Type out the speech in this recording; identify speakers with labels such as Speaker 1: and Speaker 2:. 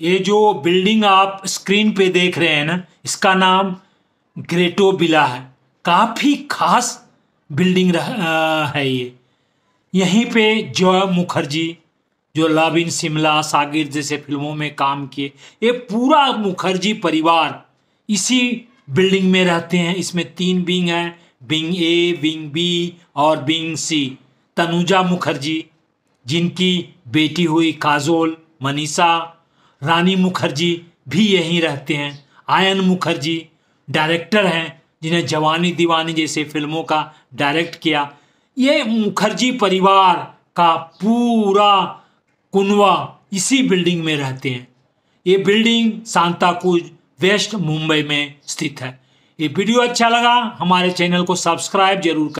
Speaker 1: ये जो बिल्डिंग आप स्क्रीन पे देख रहे हैं ना इसका नाम ग्रेटो बिला है काफ़ी खास बिल्डिंग है ये यहीं पे जो मुखर्जी जो लव इन शिमला सागिर जैसे फिल्मों में काम किए ये पूरा मुखर्जी परिवार इसी बिल्डिंग में रहते हैं इसमें तीन विंग हैं विंग ए विंग बी और विंग सी तनुजा मुखर्जी जिनकी बेटी हुई काजोल मनीषा रानी मुखर्जी भी यहीं रहते हैं आयन मुखर्जी डायरेक्टर हैं जिन्हें जवानी दीवानी जैसे फिल्मों का डायरेक्ट किया ये मुखर्जी परिवार का पूरा कुनवा इसी बिल्डिंग में रहते हैं ये बिल्डिंग सांताक्रूज वेस्ट मुंबई में स्थित है ये वीडियो अच्छा लगा हमारे चैनल को सब्सक्राइब जरूर कर